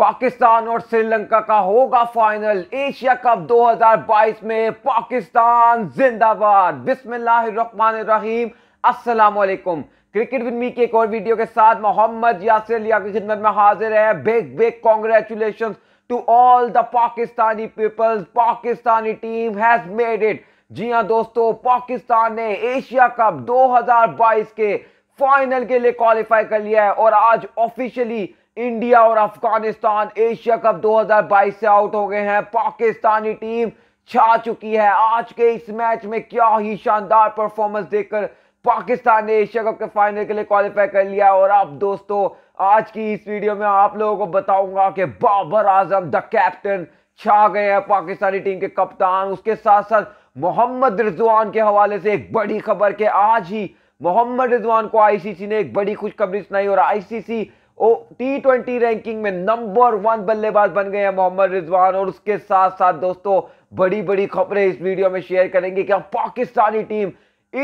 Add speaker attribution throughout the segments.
Speaker 1: पाकिस्तान और श्रीलंका का होगा फाइनल एशिया कप 2022 में पाकिस्तान जिंदाबाद बिस्मिल्लाहिर्रहमानिर्रहीम अस्सलाम वालेकुम क्रिकेट विद मी के एक और वीडियो के साथ मोहम्मद यासिर लिया की खिदमत में हाजिर है big big congratulation to all the Pakistani peoples Pakistani team has made it जी हाँ दोस्तों पाकिस्तान ने एशिया कप 2022 के फाइनल के लिए क्वालिफाई कर लिया है और आज ऑफिशियली इंडिया और अफगानिस्तान एशिया कप 2022 से आउट हो गए हैं पाकिस्तानी टीम छा चुकी है आज के इस मैच में क्या ही शानदार परफॉर्मेंस देकर पाकिस्तान ने एशिया कप के फाइनल के लिए क्वालिफाई कर लिया और अब दोस्तों आज की इस वीडियो में आप लोगों को बताऊंगा कि बाबर आजम द कैप्टन छा गए हैं पाकिस्तानी टीम के कप्तान उसके साथ साथ मोहम्मद रिजवान के हवाले से एक बड़ी खबर के आज ही मोहम्मद रिजवान को आईसीसी ने एक बड़ी खुशखबरी सुनाई और आईसीसी टी ट्वेंटी रैंकिंग में नंबर वन बल्लेबाज बन गए हैं मोहम्मद रिजवान और उसके साथ साथ दोस्तों बड़ी बड़ी खबरें इस वीडियो में शेयर करेंगे क्या पाकिस्तानी टीम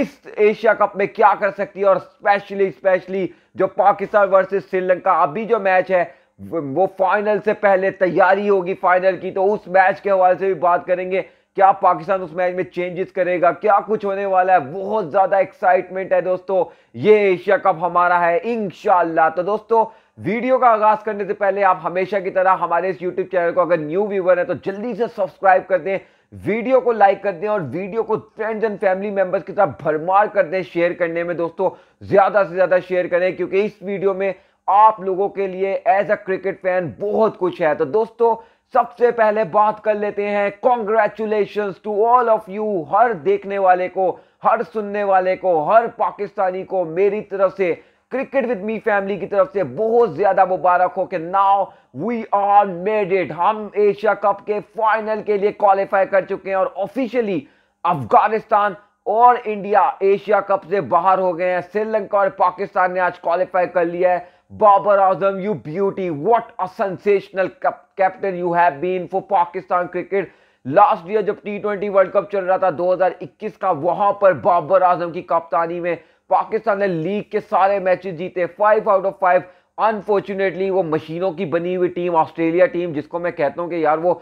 Speaker 1: इस एशिया कप में क्या कर सकती है और स्पेशली स्पेशली जो पाकिस्तान वर्सेस श्रीलंका अभी जो मैच है वो फाइनल से पहले तैयारी होगी फाइनल की तो उस मैच के हवाले से भी बात करेंगे क्या पाकिस्तान उस मैच में चेंजेस करेगा क्या कुछ होने वाला है बहुत ज़्यादा एक्साइटमेंट है दोस्तों ये एशिया कप हमारा है इनशाला तो दोस्तों वीडियो का आगाज करने से पहले आप हमेशा की तरह हमारे इस यूट्यूब चैनल को अगर न्यू व्यूवर है तो जल्दी से सब्सक्राइब कर दें वीडियो को लाइक कर दें और वीडियो को फ्रेंड्स एंड फैमिली मेंबर्स के साथ भरमार कर दें शेयर करने में दोस्तों ज़्यादा से ज़्यादा शेयर करें क्योंकि इस वीडियो में आप लोगों के लिए एज अ क्रिकेट फैन बहुत कुछ है तो दोस्तों सबसे पहले बात कर लेते हैं congratulation to all of you हर देखने वाले को हर सुनने वाले को हर पाकिस्तानी को मेरी तरफ से क्रिकेट विद मी फैमिली की तरफ से बहुत ज़्यादा मुबारक हो कि now we are made it हम एशिया कप के फाइनल के लिए क्वालिफाई कर चुके हैं और ऑफिशियली अफगानिस्तान और इंडिया एशिया कप से बाहर हो गए हैं श्रीलंका और पाकिस्तान ने आज क्वालिफाई कर लिया है Babar Azam you beauty what a sensational captain you have been for Pakistan cricket last year जब टी वर्ल्ड कप चल रहा था 2021 का वहां पर बाबर आजम की कप्तानी में पाकिस्तान ने लीग के सारे मैचेस जीते five out of five unfortunately वो मशीनों की बनी हुई टीम ऑस्ट्रेलिया टीम जिसको मैं कहता हूँ कि यार वो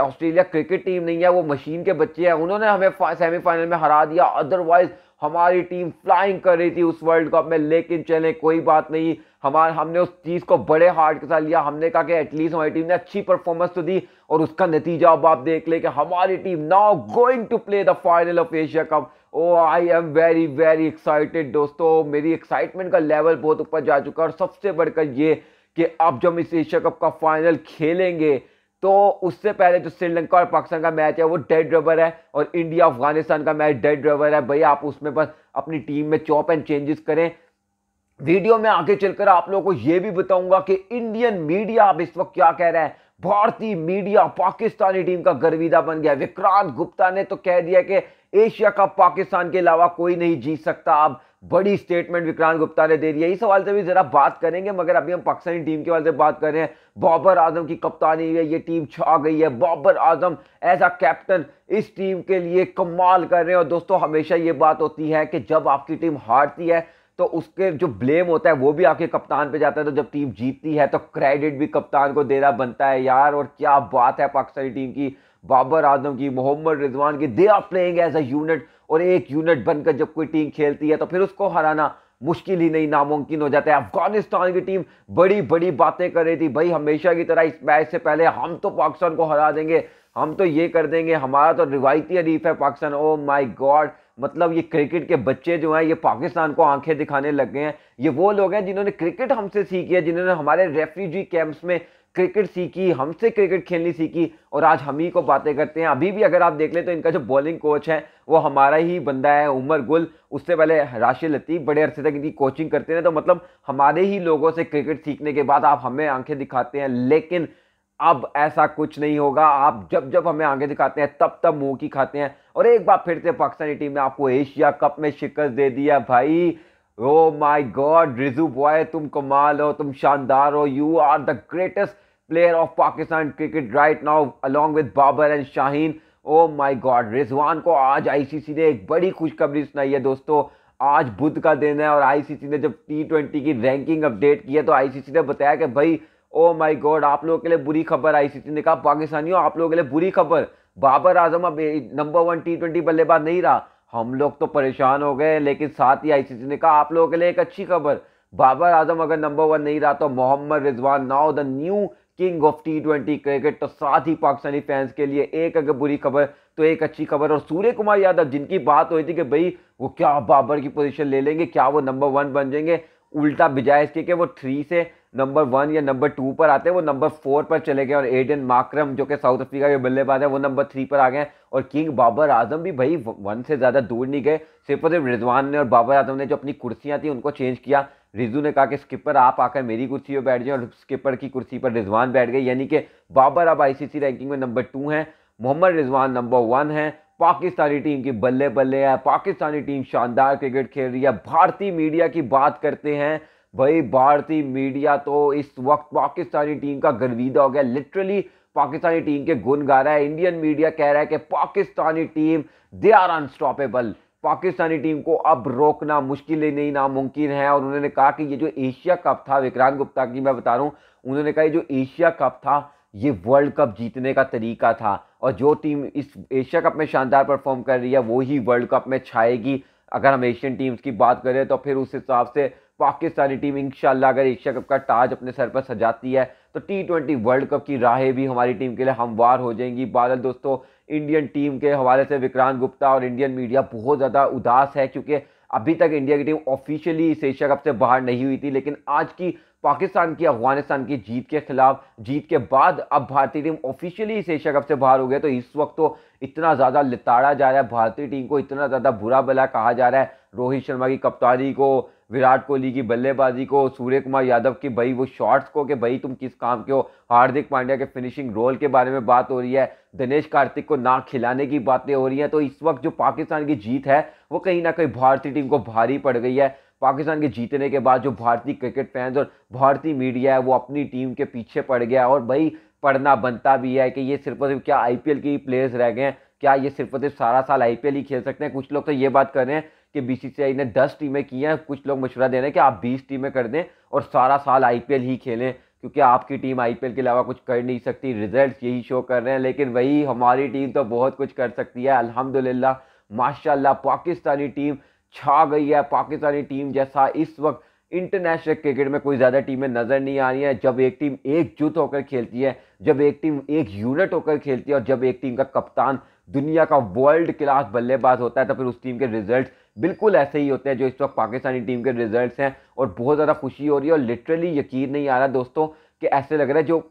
Speaker 1: ऑस्ट्रेलिया क्रिकेट टीम नहीं है वो मशीन के बच्चे हैं उन्होंने हमें सेमीफाइनल में हरा दिया अदरवाइज हमारी टीम फ्लाइंग कर रही थी उस वर्ल्ड कप में लेकिन चले कोई बात नहीं हमारे हमने उस चीज़ को बड़े हार्ट के साथ लिया हमने कहा कि एटलीस्ट हमारी टीम ने अच्छी परफॉर्मेंस तो दी और उसका नतीजा अब आप देख ले कि हमारी team now going to play the final of Asia cup oh I am very very excited दोस्तों मेरी एक्साइटमेंट का लेवल बहुत ऊपर जा चुका है और सबसे बढ़कर ये कि अब जब इस एशिया कप का फाइनल खेलेंगे तो उससे पहले जो श्रीलंका और पाकिस्तान का मैच है वो डेड रबर है और इंडिया अफगानिस्तान का मैच डेड रबर है भैया आप उसमें बस अपनी टीम में चॉप एंड चेंजेस करें वीडियो में आगे चलकर आप लोगों को ये भी बताऊंगा कि इंडियन मीडिया अब इस वक्त क्या कह रहा है भारतीय मीडिया पाकिस्तानी टीम का गर्विदा बन गया विक्रांत गुप्ता ने तो कह दिया कि एशिया कप पाकिस्तान के अलावा कोई नहीं जीत सकता अब बड़ी स्टेटमेंट विक्रांत गुप्ता ने दे दी है इस सवाल से भी जरा बात करेंगे मगर अभी हम पाकिस्तानी टीम के वाले से बात कर रहे हैं बाबर आजम की कप्तानी है ये टीम छा गई है Babar Azam as a captain इस टीम के लिए कमाल कर रहे हैं और दोस्तों हमेशा ये बात होती है कि जब आपकी टीम हारती है तो उसके जो ब्लेम होता है वो भी आके कप्तान पे जाता है तो जब टीम जीतती है तो क्रेडिट भी कप्तान को देना बनता है यार और क्या बात है पाकिस्तानी टीम की बाबर आजम की मोहम्मद रिजवान की they are playing as a unit और एक यूनिट बनकर जब कोई टीम खेलती है तो फिर उसको हराना मुश्किल ही नहीं नामुमकिन हो जाता है अफगानिस्तान की टीम बड़ी बड़ी बातें कर रही थी भाई हमेशा की तरह इस मैच से पहले हम तो पाकिस्तान को हरा देंगे हम तो ये कर देंगे हमारा तो रिवायती हरीफ है पाकिस्तान ओ माई गॉड मतलब ये क्रिकेट के बच्चे जो हैं ये पाकिस्तान को आंखें दिखाने लग गए हैं ये वो लोग हैं जिन्होंने क्रिकेट हमसे सीखी है जिन्होंने हमारे रेफ्यूजी कैंप्स में क्रिकेट सीखी हमसे क्रिकेट खेलनी सीखी और आज हम ही को बातें करते हैं अभी भी अगर आप देख लें तो इनका जो बॉलिंग कोच है वो हमारा ही बंदा है उमर गुल उससे पहले राशि लतीफ़ बड़े अरसे तक इनकी कोचिंग करते हैं तो मतलब हमारे ही लोगों से क्रिकेट सीखने के बाद आप हमें आंखें दिखाते हैं लेकिन अब ऐसा कुछ नहीं होगा आप जब जब हमें आगे दिखाते हैं तब तब मुंह की खाते हैं और एक बार फिर से पाकिस्तानी टीम ने आपको एशिया कप में शिकस्त दे दिया भाई oh my god Rizu boy तुम कमाल हो तुम शानदार हो you are the greatest player of Pakistan cricket right now along with Babar and Shaheen oh my god Rizwan को आज आईसीसी ने एक बड़ी खुशखबरी सुनाई है दोस्तों आज बुध का दिन है और आईसीसी ने जब टी ट्वेंटी की रैंकिंग अपडेट की है तो आईसीसी ने बताया कि भाई ओ माय गॉड आप लोगों के लिए बुरी खबर आई सी ने कहा पाकिस्तानियों आप लोगों के लिए बुरी खबर बाबर आजम अब नंबर वन टी ट्वेंटी बल्लेबाज नहीं रहा हम लोग तो परेशान हो गए लेकिन साथ ही आई ने कहा आप लोगों के लिए एक अच्छी खबर बाबर आजम अगर नंबर वन नहीं रहा तो Mohammad Rizwan now the new king of T twenty cricket तो साथ ही पाकिस्तानी फैंस के लिए एक अगर बुरी खबर तो एक अच्छी खबर और सूर्य कुमार यादव जिनकी बात हुई थी कि भाई वो क्या बाबर की पोजीशन ले लेंगे क्या वो नंबर वन बन जाएंगे उल्टा बिजाइज इसके कि वो थ्री से नंबर वन या नंबर टू पर आते हैं वो नंबर फोर पर चले गए और एडन माक्रम जो कि साउथ अफ्रीका के बल्लेबाज है वो नंबर थ्री पर आ गए और किंग बाबर आजम भी भाई वन से ज़्यादा दूर नहीं गए सिर्फ और सिर्फ रिजवान ने और बाबर आजम ने जो अपनी कुर्सियाँ थी उनको चेंज किया रिजू ने कहा कि स्किपर आप आकर मेरी कुर्सी पर बैठ जाए और स्किपर की कुर्सी पर रिजवान बैठ गए यानी कि बाबर अब आई रैंकिंग में नंबर टू हैं मोहम्मद रिजवान नंबर वन है पाकिस्तानी टीम की बल्ले बल्ले है पाकिस्तानी टीम शानदार क्रिकेट खेल रही है भारतीय मीडिया की बात करते हैं भाई भारतीय मीडिया तो इस वक्त पाकिस्तानी टीम का गर्वीदा हो गया लिटरली पाकिस्तानी टीम के गुन गा रहा है इंडियन मीडिया कह रहा है कि Pakistani team they are unstoppable Pakistani team को अब रोकना मुश्किल ही नहीं नामुमकिन है और उन्होंने कहा कि ये जो एशिया कप था विक्रांत गुप्ता की मैं बता रहा हूँ उन्होंने कहा ये जो एशिया कप था ये वर्ल्ड कप जीतने का तरीका था और जो टीम इस एशिया कप में शानदार परफॉर्म कर रही है वो ही वर्ल्ड कप में छाएगी अगर हम एशियन टीम्स की बात करें तो फिर उस हिसाब से पाकिस्तानी टीम इंशाल्लाह अगर एशिया कप का ताज अपने सर पर सजाती है तो टी ट्वेंटी वर्ल्ड कप की राहें भी हमारी टीम के लिए हमवार हो जाएंगी बादल दोस्तों इंडियन टीम के हवाले से विक्रांत गुप्ता और इंडियन मीडिया बहुत ज़्यादा उदास है क्योंकि अभी तक इंडिया की टीम ऑफिशियली इस एशिया कप से बाहर नहीं हुई थी लेकिन आज की पाकिस्तान की अफगानिस्तान की जीत के खिलाफ जीत के बाद अब भारतीय टीम ऑफिशियली इस एशिया कप से बाहर हो गया तो इस वक्त तो इतना ज़्यादा लिताड़ा जा रहा है भारतीय टीम को इतना ज़्यादा बुरा भला कहा जा रहा है रोहित शर्मा की कप्तानी को विराट कोहली की बल्लेबाजी को सूर्य कुमार यादव की भाई वो शॉट्स को कि भाई तुम किस काम के हो हार्दिक पांड्या के फिनिशिंग रोल के बारे में बात हो रही है दिनेश कार्तिक को ना खिलाने की बातें हो रही हैं तो इस वक्त जो पाकिस्तान की जीत है वो कहीं ना कहीं भारतीय टीम को भारी पड़ गई है पाकिस्तान के जीतने के बाद जो भारतीय क्रिकेट फैंस और भारतीय मीडिया है वो अपनी टीम के पीछे पड़ गया और भाई पढ़ना बनता भी है कि ये सिर्फ सिर्फ क्या आई के ही प्लेयर्स रह गए हैं क्या ये सिर्फ सिर्फ सारा साल आई ही खेल सकते हैं कुछ लोग तो ये बात कर रहे हैं कि आई ने दस टीमें की हैं कुछ लोग मशवरा दे रहे हैं कि आप बीस टीमें कर दें और सारा साल आई ही खेलें क्योंकि आपकी टीम आई के अलावा कुछ कर नहीं सकती रिजल्ट यही शो कर रहे हैं लेकिन वही हमारी टीम तो बहुत कुछ कर सकती है अलहमदिल्ला माशाल्लाह पाकिस्तानी टीम छा गई है पाकिस्तानी टीम जैसा इस वक्त इंटरनेशनल क्रिकेट में कोई ज़्यादा टीमें नज़र नहीं आ रही हैं जब एक टीम एकजुट होकर खेलती है जब एक टीम एक यूनिट होकर खेलती है और जब एक टीम का कप्तान दुनिया का वर्ल्ड क्लास बल्लेबाज होता है तो फिर उस टीम के रिजल्ट बिल्कुल ऐसे ही होते हैं जो इस वक्त पाकिस्तानी टीम के रिजल्ट हैं और बहुत ज़्यादा खुशी हो रही है और लिटरली यकीन नहीं आ रहा दोस्तों कि ऐसे लग रहा है जो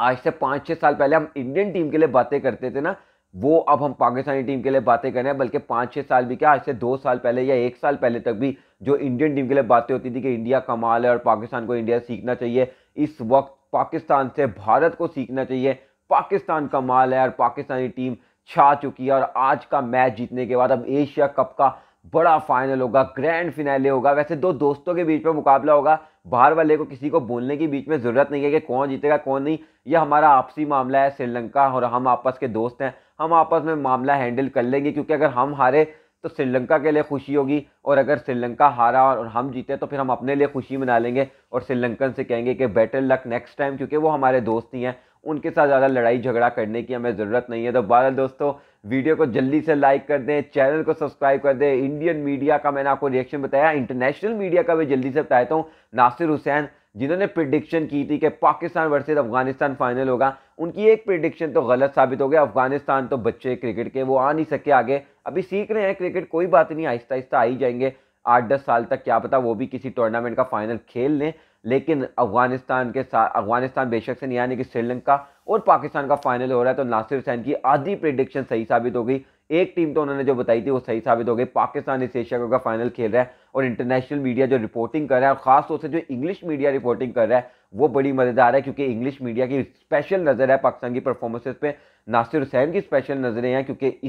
Speaker 1: आज से पाँच छः साल पहले हम इंडियन टीम के लिए बातें करते थे ना वो अब हम पाकिस्तानी टीम के लिए बातें कर रहे हैं बल्कि पाँच छः साल भी क्या आज से दो साल पहले या एक साल पहले तक भी जो इंडियन टीम के लिए बातें होती थी कि इंडिया कमाल है और पाकिस्तान को इंडिया सीखना चाहिए इस वक्त पाकिस्तान से भारत को सीखना चाहिए पाकिस्तान कमाल है और पाकिस्तानी टीम छा चुकी है और आज का मैच जीतने के बाद अब एशिया कप का बड़ा फाइनल होगा ग्रैंड फिनाले होगा वैसे दो दोस्तों के बीच में मुकाबला होगा बाहर वाले को किसी को बोलने के बीच में ज़रूरत नहीं है कि कौन जीतेगा कौन नहीं यह हमारा आपसी मामला है श्रीलंका और हम आपस के दोस्त हैं हम आपस में मामला हैंडल कर लेंगे क्योंकि अगर हम हारे तो श्रीलंका के लिए खुशी होगी और अगर श्रीलंका हारा और हम जीते तो फिर हम अपने लिए खुशी मना लेंगे और श्रीलंकन से कहेंगे कि बेटर लक नेक्स्ट टाइम क्योंकि वो हमारे दोस्त ही हैं उनके साथ ज़्यादा लड़ाई झगड़ा करने की हमें ज़रूरत नहीं है तो बारह दोस्तों वीडियो को जल्दी से लाइक कर दें चैनल को सब्सक्राइब कर दें इंडियन मीडिया का मैंने आपको रिएक्शन बताया इंटरनेशनल मीडिया का मैं जल्दी से बताता हूँ नासिर हुसैन जिन्होंने प्रिडिक्शन की थी कि पाकिस्तान वर्सेज अफगानिस्तान फाइनल होगा उनकी एक प्रिडिक्शन तो गलत साबित हो गया अफगानिस्तान तो बच्चे क्रिकेट के वो आ नहीं सके आगे अभी सीख रहे हैं क्रिकेट कोई बात नहीं आहिस्ता आहिस्ता आ ही जाएंगे आठ दस साल तक क्या पता वो भी किसी टूर्नामेंट का फाइनल खेल लें लेकिन अफगानिस्तान के साथ अफगानिस्तान बेशक से नहीं यानी कि श्रीलंका और पाकिस्तान का फाइनल हो रहा है तो नासिर हुसैन की आधी प्रिडिक्शन सही साबित हो गई एक टीम तो उन्होंने जो बताई थी वो सही साबित हो गई पाकिस्तान इस एशिया कप का फाइनल खेल रहा है और इंटरनेशनल मीडिया जो रिपोर्टिंग कर रहा है और खासतौर से जो इंग्लिश मीडिया रिपोर्टिंग कर रहा है वो बड़ी मज़ेदार है क्योंकि इंग्लिश मीडिया की स्पेशल नज़र है पाकिस्तान की परफॉर्मेंसेज पे नासिर हुसैन की स्पेशल नज़रें हैं क्योंकि